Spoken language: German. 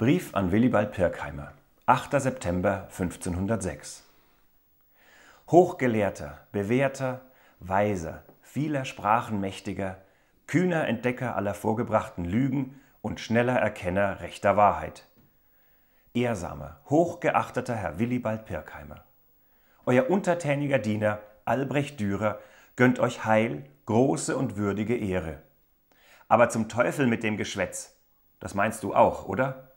Brief an Willibald Pirkheimer, 8. September 1506. Hochgelehrter, bewährter, weiser, vieler Sprachen mächtiger, kühner Entdecker aller vorgebrachten Lügen und schneller Erkenner rechter Wahrheit. Ehrsamer, hochgeachteter Herr Willibald Pirkheimer, euer untertäniger Diener Albrecht Dürer gönnt euch Heil, große und würdige Ehre. Aber zum Teufel mit dem Geschwätz. Das meinst du auch, oder?